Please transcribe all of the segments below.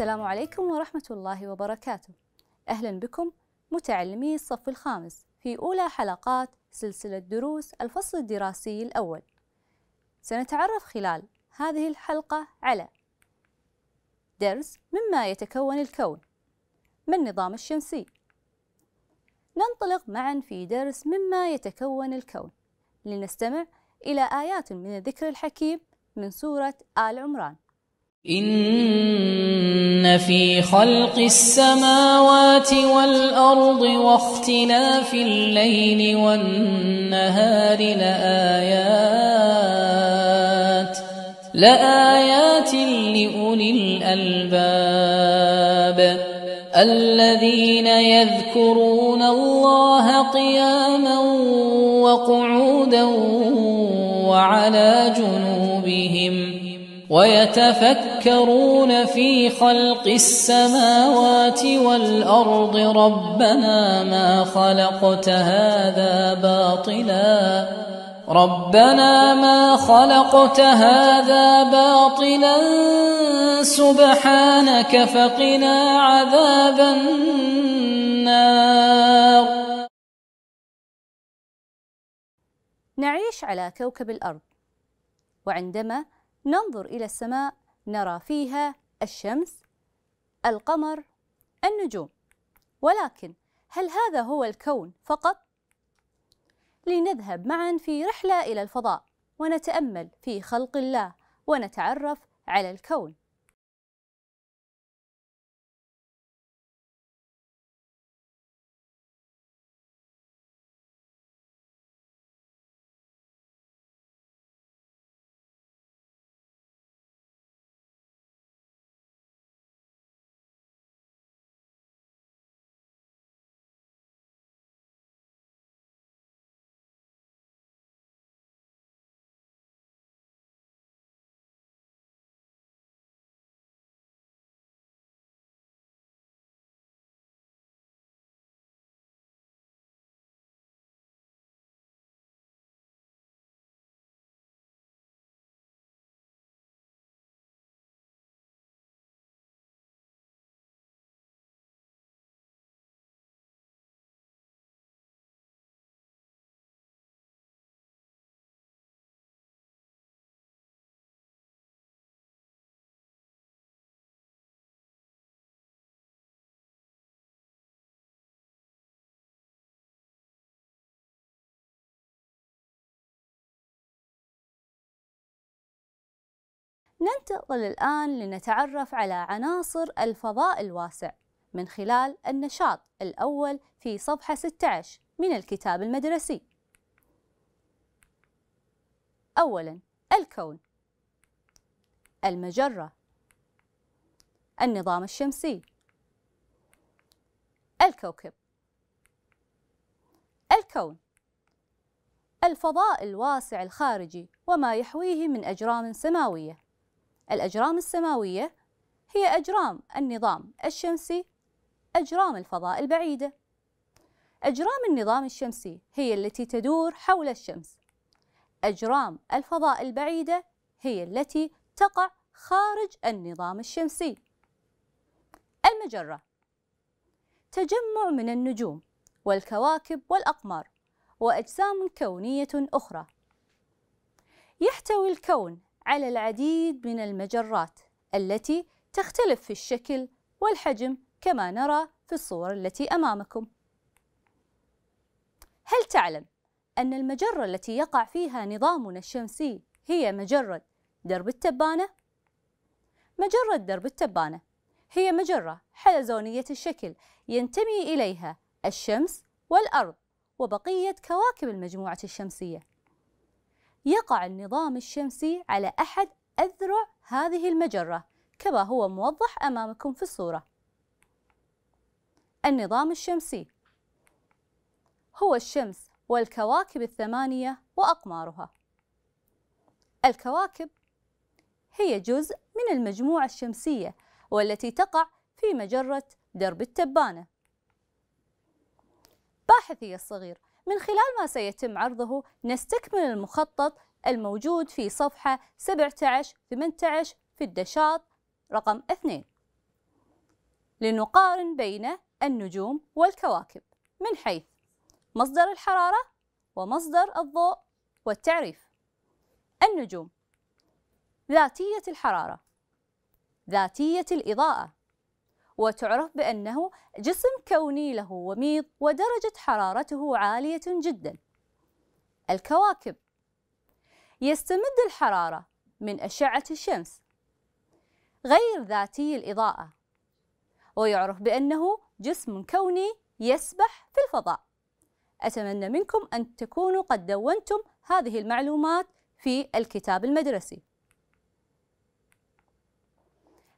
السلام عليكم ورحمة الله وبركاته. أهلا بكم متعلمي الصف الخامس في أولى حلقات سلسلة دروس الفصل الدراسي الأول. سنتعرف خلال هذه الحلقة على درس مما يتكون الكون من النظام الشمسي ننطلق معا في درس مما يتكون الكون لنستمع إلى آيات من الذكر الحكيم من سورة آل عمران إن في خلق السماوات والأرض واختلاف الليل والنهار لآيات لآيات لأولي الألباب الذين يذكرون الله قياما وقعودا وعلى جنوبهم ۖ ويتفكرون في خلق السماوات والارض ربنا ما خلقت هذا باطلا ربنا ما خلقت هذا باطلا سبحانك فقنا عذاب النار نعيش على كوكب الارض وعندما ننظر إلى السماء نرى فيها الشمس القمر النجوم ولكن هل هذا هو الكون فقط؟ لنذهب معا في رحلة إلى الفضاء ونتأمل في خلق الله ونتعرف على الكون ننتقل الآن لنتعرف على عناصر الفضاء الواسع من خلال النشاط الأول في صفحة 16 من الكتاب المدرسي. أولاً الكون المجرة النظام الشمسي الكوكب الكون الفضاء الواسع الخارجي وما يحويه من أجرام سماوية الأجرام السماوية هي أجرام النظام الشمسي أجرام الفضاء البعيدة أجرام النظام الشمسي هي التي تدور حول الشمس أجرام الفضاء البعيدة هي التي تقع خارج النظام الشمسي المجرة تجمع من النجوم والكواكب والأقمار وأجسام كونية أخرى يحتوي الكون على العديد من المجرات التي تختلف في الشكل والحجم كما نرى في الصور التي أمامكم هل تعلم أن المجرة التي يقع فيها نظامنا الشمسي هي مجرة درب التبانة؟ مجرة درب التبانة هي مجرة حلزونية الشكل ينتمي إليها الشمس والأرض وبقية كواكب المجموعة الشمسية يقع النظام الشمسي على أحد أذرع هذه المجرة كما هو موضح أمامكم في الصورة النظام الشمسي هو الشمس والكواكب الثمانية وأقمارها الكواكب هي جزء من المجموعة الشمسية والتي تقع في مجرة درب التبانة باحثي الصغير من خلال ما سيتم عرضه نستكمل المخطط الموجود في صفحة 17 18 في الدشاط رقم 2 لنقارن بين النجوم والكواكب من حيث مصدر الحرارة ومصدر الضوء والتعريف النجوم ذاتية الحرارة ذاتية الإضاءة وتعرف بأنه جسم كوني له وميض ودرجة حرارته عالية جدا الكواكب يستمد الحرارة من أشعة الشمس غير ذاتي الإضاءة ويعرف بأنه جسم كوني يسبح في الفضاء أتمنى منكم أن تكونوا قد دونتم هذه المعلومات في الكتاب المدرسي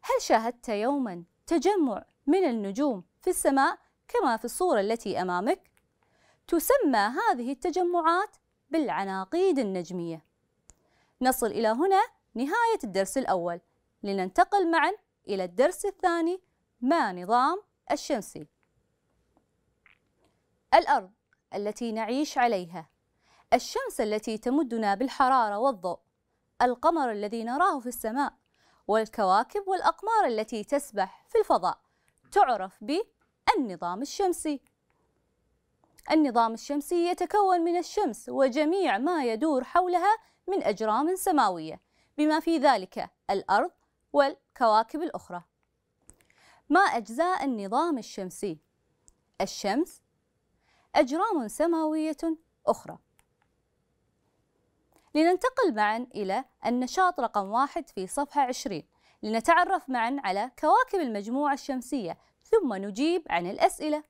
هل شاهدت يوما تجمع من النجوم في السماء كما في الصورة التي أمامك تسمى هذه التجمعات بالعناقيد النجمية نصل إلى هنا نهاية الدرس الأول لننتقل معا إلى الدرس الثاني ما نظام الشمسي الأرض التي نعيش عليها الشمس التي تمدنا بالحرارة والضوء القمر الذي نراه في السماء والكواكب والأقمار التي تسبح في الفضاء تعرف بالنظام الشمسي النظام الشمسي يتكون من الشمس وجميع ما يدور حولها من أجرام سماوية بما في ذلك الأرض والكواكب الأخرى ما أجزاء النظام الشمسي؟ الشمس أجرام سماوية أخرى لننتقل معا إلى النشاط رقم واحد في صفحة 20 لنتعرف معا على كواكب المجموعة الشمسية ثم نجيب عن الأسئلة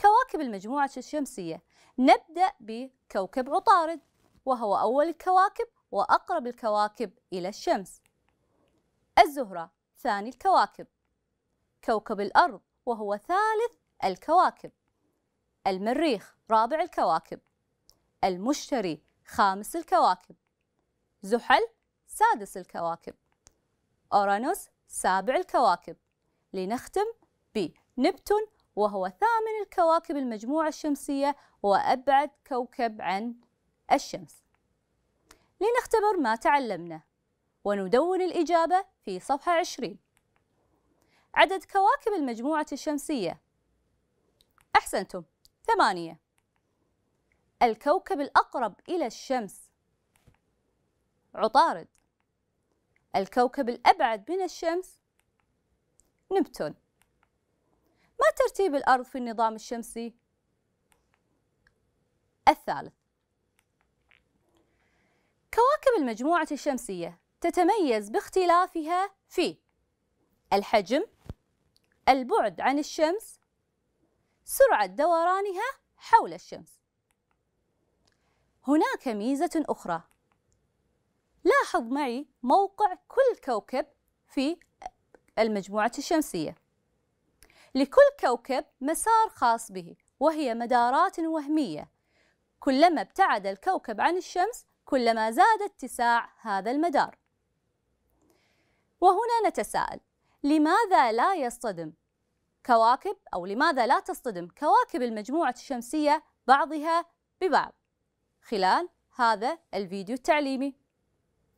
كواكب المجموعة الشمسية نبدأ بكوكب عطارد وهو أول الكواكب وأقرب الكواكب إلى الشمس الزهرة ثاني الكواكب كوكب الأرض وهو ثالث الكواكب المريخ رابع الكواكب المشتري خامس الكواكب زحل سادس الكواكب أورانوس سابع الكواكب لنختم بنبتون وهو ثامن الكواكب المجموعة الشمسية وأبعد كوكب عن الشمس لنختبر ما تعلمنا وندون الإجابة في صفحة 20 عدد كواكب المجموعة الشمسية أحسنتم ثمانية الكوكب الأقرب إلى الشمس عطارد الكوكب الأبعد من الشمس نبتون ما ترتيب الأرض في النظام الشمسي؟ الثالث كواكب المجموعة الشمسية تتميز باختلافها في الحجم البعد عن الشمس سرعة دورانها حول الشمس هناك ميزة أخرى لاحظ معي موقع كل كوكب في المجموعة الشمسية لكل كوكب مسار خاص به وهي مدارات وهمية كلما ابتعد الكوكب عن الشمس كلما زاد اتساع هذا المدار وهنا نتساءل لماذا لا يصطدم كواكب أو لماذا لا تصطدم كواكب المجموعة الشمسية بعضها ببعض خلال هذا الفيديو التعليمي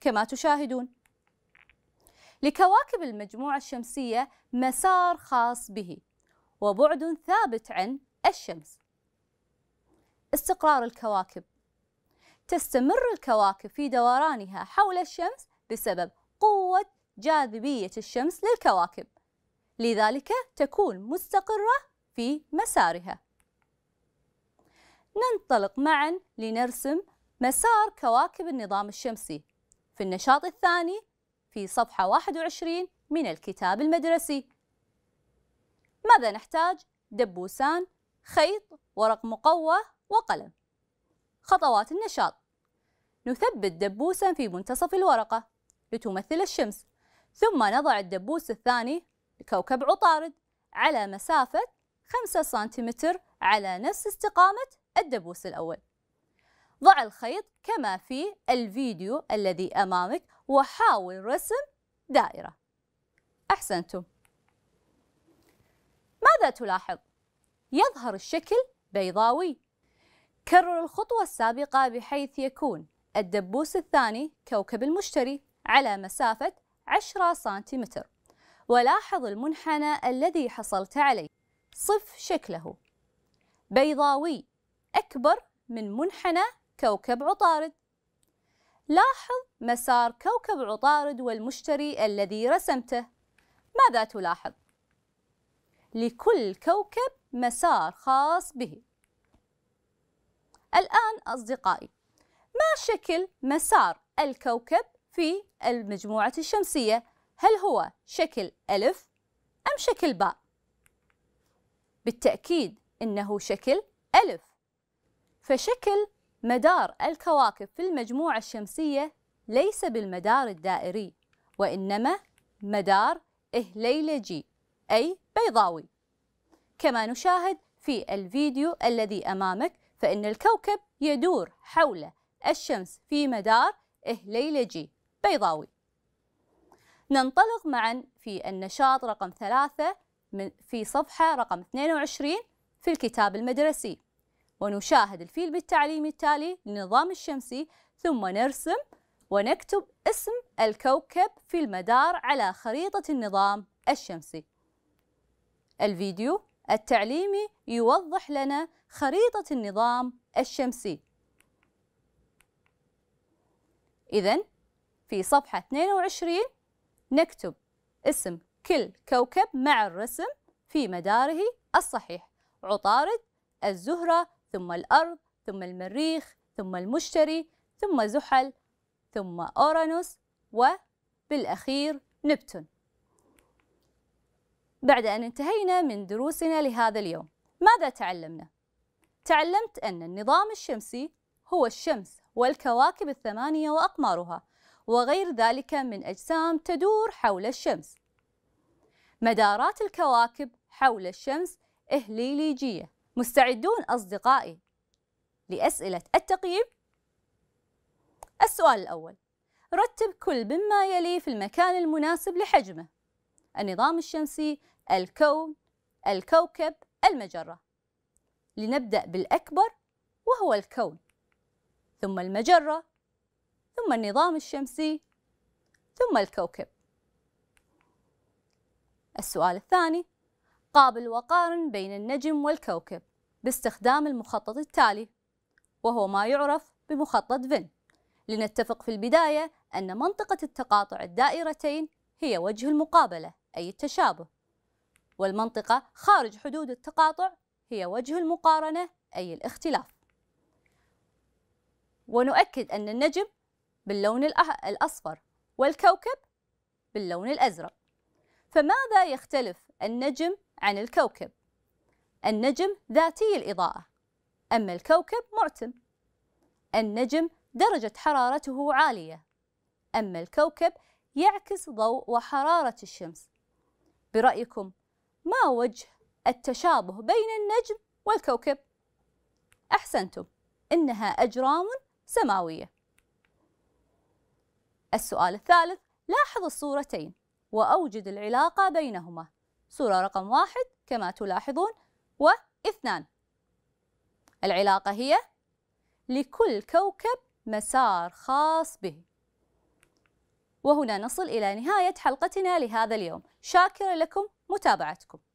كما تشاهدون لكواكب المجموعة الشمسية مسار خاص به وبعد ثابت عن الشمس استقرار الكواكب تستمر الكواكب في دورانها حول الشمس بسبب قوة جاذبية الشمس للكواكب لذلك تكون مستقرة في مسارها ننطلق معا لنرسم مسار كواكب النظام الشمسي في النشاط الثاني في صفحة 21 من الكتاب المدرسي ماذا نحتاج؟ دبوسان، خيط، ورق مقوى وقلم خطوات النشاط نثبت دبوسا في منتصف الورقة لتمثل الشمس ثم نضع الدبوس الثاني لكوكب عطارد على مسافة 5 سنتيمتر على نفس استقامة الدبوس الأول ضع الخيط كما في الفيديو الذي أمامك وحاول رسم دائرة أحسنتم ماذا تلاحظ؟ يظهر الشكل بيضاوي كرر الخطوة السابقة بحيث يكون الدبوس الثاني كوكب المشتري على مسافة 10 سنتيمتر ولاحظ المنحنى الذي حصلت عليه صف شكله بيضاوي أكبر من منحنى كوكب عطارد لاحظ مسار كوكب عطارد والمشتري الذي رسمته ماذا تلاحظ؟ لكل كوكب مسار خاص به الآن أصدقائي ما شكل مسار الكوكب في المجموعة الشمسية؟ هل هو شكل ألف أم شكل باء؟ بالتأكيد إنه شكل ألف فشكل مدار الكواكب في المجموعة الشمسية ليس بالمدار الدائري وإنما مدار إهليلجي أي بيضاوي كما نشاهد في الفيديو الذي أمامك فإن الكوكب يدور حول الشمس في مدار إهليلجي بيضاوي ننطلق معا في النشاط رقم ثلاثة في صفحة رقم 22 في الكتاب المدرسي ونشاهد الفيلم التعليمي التالي للنظام الشمسي ثم نرسم ونكتب اسم الكوكب في المدار على خريطة النظام الشمسي الفيديو التعليمي يوضح لنا خريطة النظام الشمسي إذا في صفحة 22 نكتب اسم كل كوكب مع الرسم في مداره الصحيح عطارد الزهرة ثم الأرض ثم المريخ ثم المشتري ثم زحل ثم أورانوس وبالأخير نبتون بعد أن انتهينا من دروسنا لهذا اليوم ماذا تعلمنا؟ تعلمت أن النظام الشمسي هو الشمس والكواكب الثمانية وأقمارها وغير ذلك من أجسام تدور حول الشمس مدارات الكواكب حول الشمس إهليليجية مستعدون أصدقائي لأسئلة التقييم؟ السؤال الأول رتب كل مما يلي في المكان المناسب لحجمه النظام الشمسي، الكون، الكوكب، المجرة لنبدأ بالأكبر وهو الكون ثم المجرة ثم النظام الشمسي ثم الكوكب السؤال الثاني قابل وقارن بين النجم والكوكب باستخدام المخطط التالي وهو ما يعرف بمخطط فين لنتفق في البداية أن منطقة التقاطع الدائرتين هي وجه المقابلة أي التشابه والمنطقة خارج حدود التقاطع هي وجه المقارنة أي الاختلاف ونؤكد أن النجم باللون الأصفر والكوكب باللون الأزرق فماذا يختلف النجم عن الكوكب النجم ذاتي الإضاءة أما الكوكب معتم النجم درجة حرارته عالية أما الكوكب يعكس ضوء وحرارة الشمس برأيكم ما وجه التشابه بين النجم والكوكب؟ أحسنتم إنها أجرام سماوية السؤال الثالث لاحظ الصورتين وأوجد العلاقة بينهما صورة رقم واحد كما تلاحظون واثنان العلاقة هي لكل كوكب مسار خاص به وهنا نصل إلى نهاية حلقتنا لهذا اليوم شاكر لكم متابعتكم